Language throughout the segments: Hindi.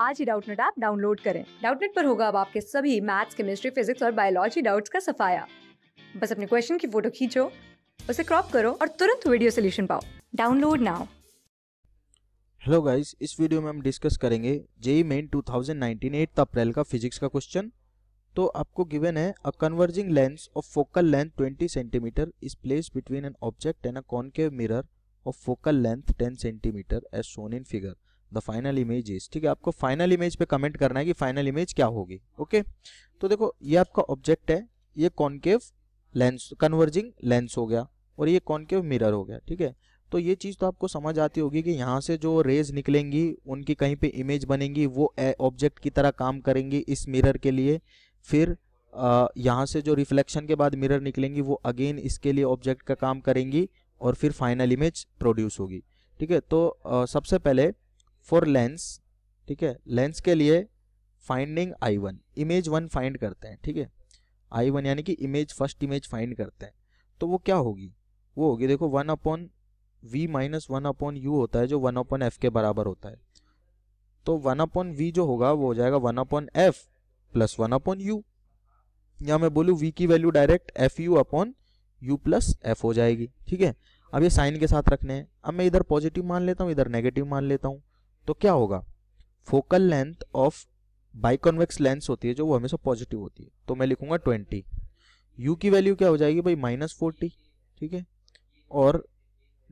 आज ही डाउटनेट ऐप डाउनलोड करें डाउटनेट पर होगा अब आपके सभी मैथ्स केमिस्ट्री फिजिक्स और बायोलॉजी डाउट्स का सफाया बस अपने क्वेश्चन की फोटो खींचो उसे क्रॉप करो और तुरंत वीडियो सोल्यूशन पाओ डाउनलोड नाउ हेलो गाइस इस वीडियो में हम डिस्कस करेंगे जेई मेन 2019 8 अप्रैल का फिजिक्स का क्वेश्चन तो आपको गिवन है a converging lens of focal length 20 centimetre is place between an object and a concave mirror of focal length 10 centimetre as shown in figure the final image is ठीक है आपको फाइनल इमेज पे कमेंट करना है कि फाइनल इमेज क्या होगी ओके तो देखो ये आपका ऑब्जेक्ट है ये कॉन्केव लेंस कन्वर्जिंग लेंस हो गया और ये कॉन्केव मिरर हो गया ठीक है तो ये चीज़ तो आपको समझ आती होगी कि यहाँ से जो रेज निकलेंगी उनकी कहीं पे इमेज बनेंगी वो ऑब्जेक्ट की तरह काम करेंगी इस मिरर के लिए फिर यहाँ से जो रिफ्लेक्शन के बाद मिरर निकलेंगी वो अगेन इसके लिए ऑब्जेक्ट का काम करेंगी और फिर फाइनल इमेज प्रोड्यूस होगी ठीक है तो आ, सबसे पहले फॉर लेंस ठीक है लेंस के लिए finding I one image one find करते हैं ठीक है आई वन यानी कि इमेज फर्स्ट इमेज फाइंड करते हैं तो वो क्या होगी वो होगी देखो one upon v minus one upon u होता है जो वन अपॉन एफ के बराबर होता है तो वन अपॉन वी जो होगा वो हो जाएगा one upon f plus one upon u या मैं बोलूँ वी की value direct f u upon u plus f हो जाएगी ठीक है अब ये साइन के साथ रखने हैं अब मैं इधर पॉजिटिव मान लेता हूँ इधर नेगेटिव मान लेता हूँ तो क्या होगा focal length of biconvex lens होती है जो वो हमेशा पॉजिटिव होती है तो मैं लिखूंगा ट्वेंटी यू की वैल्यू क्या हो जाएगी भाई माइनस फोर्टी ठीक है और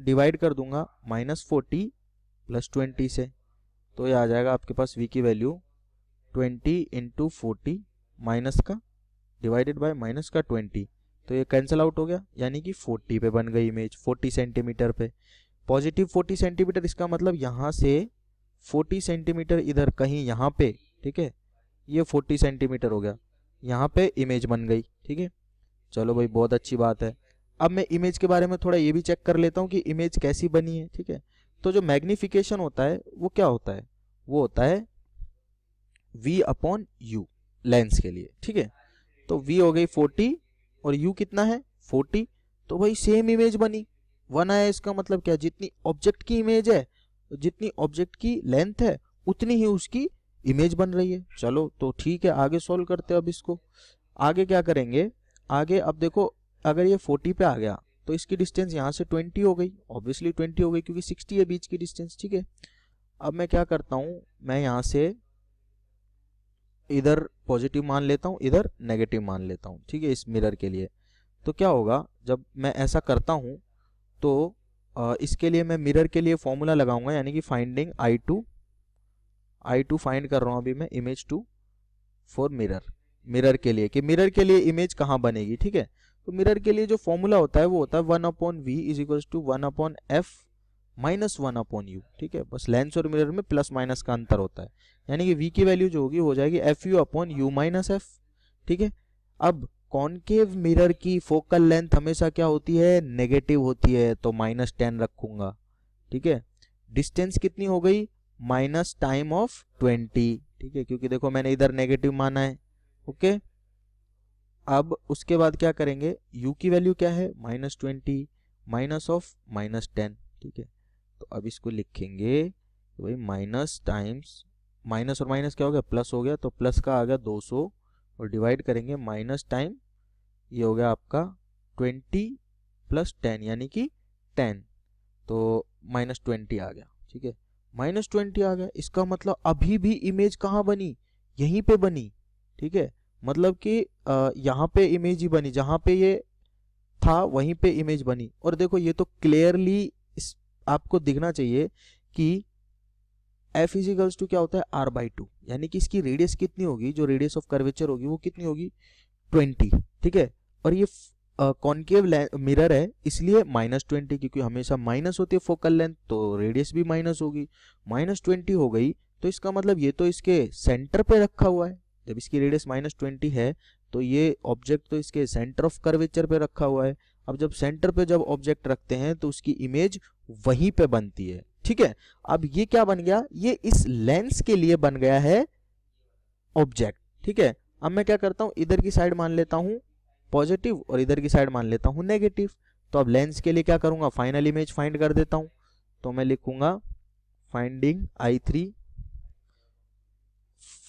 डिवाइड कर दूंगा माइनस फोर्टी प्लस ट्वेंटी से तो ये आ जाएगा आपके पास वी की value twenty into forty minus का डिवाइडेड बाय माइनस का ट्वेंटी तो ये कैंसिल आउट हो गया यानी कि 40 पे बन गई इमेज 40 सेंटीमीटर पे पॉजिटिव 40 सेंटीमीटर इसका मतलब यहाँ से 40 सेंटीमीटर इधर कहीं यहाँ पे ठीक है ये 40 सेंटीमीटर हो गया यहाँ पे इमेज बन गई ठीक है चलो भाई बहुत अच्छी बात है अब मैं इमेज के बारे में थोड़ा ये भी चेक कर लेता हूँ कि इमेज कैसी बनी है ठीक है तो जो मैग्निफिकेशन होता है वो क्या होता है वो होता है v अपॉन यू लेंस के लिए ठीक है तो v हो गई 40 और u कितना है 40 तो भाई सेम इमेज बनी वन आया इसका मतलब क्या जितनी ऑब्जेक्ट की इमेज है तो जितनी ऑब्जेक्ट की लेंथ है उतनी ही उसकी इमेज बन रही है चलो तो ठीक है आगे सॉल्व करते हैं अब इसको आगे क्या करेंगे आगे अब देखो अगर ये 40 पे आ गया तो इसकी डिस्टेंस यहाँ से 20 हो गई ऑब्वियसली 20 हो गई क्योंकि 60 है बीच की डिस्टेंस ठीक है अब मैं क्या करता हूँ मैं यहाँ से इधर पॉजिटिव मान लेता हूँ इधर नेगेटिव मान लेता हूँ ठीक है इस मिरर के लिए तो क्या होगा जब मैं ऐसा करता हूँ तो इसके लिए मैं मिरर के लिए फॉर्मूला लगाऊंगा यानी कि finding I two I two find कर रहा हूँ अभी मैं image two for mirror mirror के लिए कि मिरर के लिए इमेज कहाँ बनेगी ठीक है तो मिरर के लिए जो फॉर्मूला होता है वो होता है one upon v is equal to one upon f minus one upon u ठीक है बस लेंस और मिरर में प्लस माइनस का अंतर होता है यानी कि वी की वैल्यू जो होगी हो जाएगी f u upon u minus f ठीक है अब कॉनकेव मिरर की फोकल लेंथ हमेशा क्या होती है नेगेटिव होती है तो माइनस टेन रखूंगा ठीक है डिस्टेंस कितनी हो गई माइनस टाइम ऑफ ट्वेंटी ठीक है क्योंकि देखो मैंने इधर नेगेटिव माना है ओके अब उसके बाद क्या करेंगे यू की वैल्यू क्या है minus twenty minus of minus ten ठीक है तो अब इसको लिखेंगे भाई माइनस टाइम्स माइनस और माइनस क्या हो गया प्लस हो गया तो प्लस का आ गया दो सौ और डिवाइड करेंगे माइनस टाइम ये हो गया आपका ट्वेंटी प्लस टेन यानी कि टेन तो माइनस ट्वेंटी आ गया ठीक है माइनस ट्वेंटी आ गया इसका मतलब अभी भी इमेज कहाँ बनी यहीं पे बनी ठीक है मतलब कि यहाँ पे इमेज ही बनी जहाँ पे ये था वहीं पे इमेज बनी और देखो ये तो क्लियरली आपको दिखना चाहिए कि एफ इजिकल्स टू क्या होता है आर बाई टू यानी कि इसकी रेडियस कितनी होगी जो रेडियस ऑफ कर्वेचर होगी वो कितनी होगी ट्वेंटी ठीक है और ये कॉन्केव मिरर है इसलिए माइनस ट्वेंटी क्योंकि हमेशा माइनस होती है फोकल लेंथ तो रेडियस भी माइनस होगी माइनस ट्वेंटी हो गई तो इसका मतलब ये तो इसके सेंटर पे रखा हुआ है जब इसकी रेडियस माइनस ट्वेंटी है तो ये ऑब्जेक्ट तो इसके सेंटर ऑफ कर्वेचर पे रखा हुआ है अब जब सेंटर पे जब ऑब्जेक्ट रखते हैं तो उसकी इमेज वहीं पे बनती है ठीक है अब ये क्या बन गया ये इस लेंस के लिए बन गया है ऑब्जेक्ट ठीक है अब मैं क्या करता हूं इधर की साइड मान लेता हूं पॉजिटिव और इधर की साइड मान लेता हूं नेगेटिव तो अब लेंस के लिए क्या करूंगा फाइनल इमेज फाइंड कर देता हूं तो मैं लिखूंगा finding I three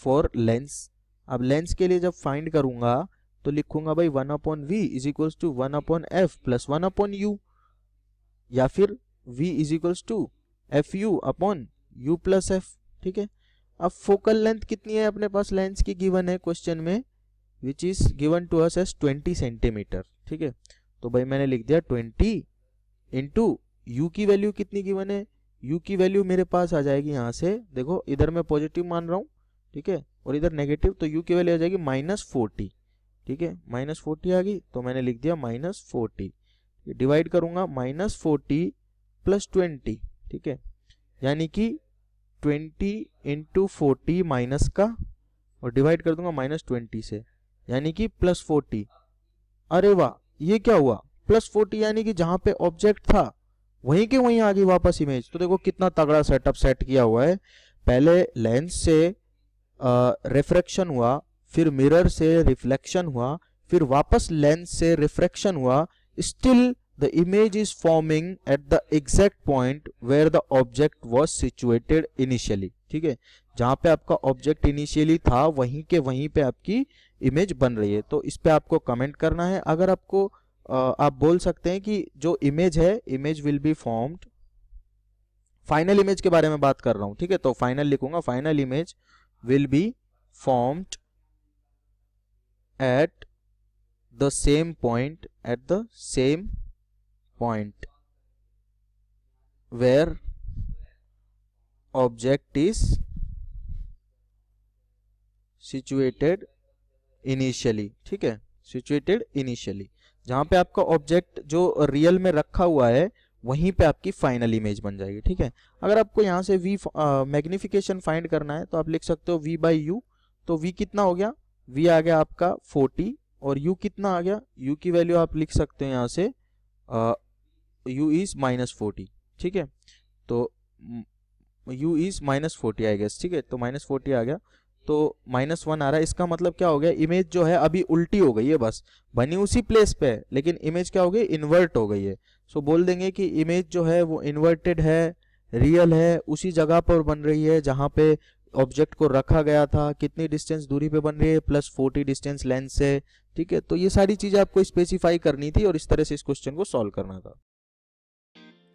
for lens अब लेंस के लिए जब फाइंड करूंगा तो लिखूंगा भाई one upon v is equals to one upon f plus one upon u या फिर v is equals to f u upon u plus f ठीक है अब फोकल लेंथ कितनी है अपने पास लेंस की गिवन है क्वेश्चन में which is given to us as twenty centimetre ठीक है तो भाई मैंने लिख दिया ट्वेंटी इंटू यू की वैल्यू कितनी गिवन है यू की वैल्यू मेरे पास आ जाएगी यहाँ से देखो इधर मैं पॉजिटिव मान रहा हूँ ठीक है और इधर नेगेटिव तो यू की वैल्यू आ जाएगी माइनस फोर्टी ठीक है माइनस फोर्टी आ गई तो मैंने लिख दिया माइनस फोर्टी डिवाइड करूंगा माइनस फोर्टी प्लस ट्वेंटी ठीक है यानी कि 20 इंटू फोर्टी माइनस का और डिवाइड कर दूंगा माइनस ट्वेंटी से यानी कि प्लस फोर्टी अरे वाह ये क्या हुआ प्लस फोर्टी यानी कि जहां पे ऑब्जेक्ट था वहीं के वहीं आ गई वापस इमेज तो देखो कितना तगड़ा सेटअप सेट किया हुआ है पहले लेंस से रिफ्रेक्शन हुआ फिर मिरर से रिफ्लेक्शन हुआ फिर वापस लेंस से रिफ्रेक्शन हुआ still the image is forming at the exact point where the object was situated initially ठीक है जहां पे आपका ऑब्जेक्ट इनिशियली था वहीं के वहीं पे आपकी इमेज बन रही है तो इस पे आपको कमेंट करना है अगर आपको आ, आप बोल सकते हैं कि जो इमेज है image will be formed final image के बारे में बात कर रहा हूं ठीक है तो फाइनल लिखूंगा final image will be formed at the same point at the same point where object is situated initially ठीक है situated initially जहां पे आपका object जो real में रखा हुआ है वहीं पे आपकी final image बन जाएगी ठीक है अगर आपको यहां से v uh, magnification find करना है तो आप लिख सकते हो v by u तो v कितना हो गया v आ गया आपका 40 और u कितना आ गया u की value आप लिख सकते हो यहां से u इज माइनस फोर्टी ठीक है तो u is minus forty I guess ठीक है तो माइनस फोर्टी आ गया तो माइनस वन आ रहा है इसका मतलब क्या हो गया इमेज जो है अभी उल्टी हो गई है बस बनी उसी प्लेस पे लेकिन इमेज क्या हो गई इन्वर्ट हो गई है सो बोल देंगे कि इमेज जो है वो इन्वर्टेड है रियल है उसी जगह पर बन रही है जहाँ पे ऑब्जेक्ट को रखा गया था कितनी डिस्टेंस दूरी पे बन रही है प्लस फोर्टी डिस्टेंस लेंस से ठीक है तो ये सारी चीज़ें आपको स्पेसिफाई करनी थी और इस तरह से इस क्वेश्चन को सॉल्व करना था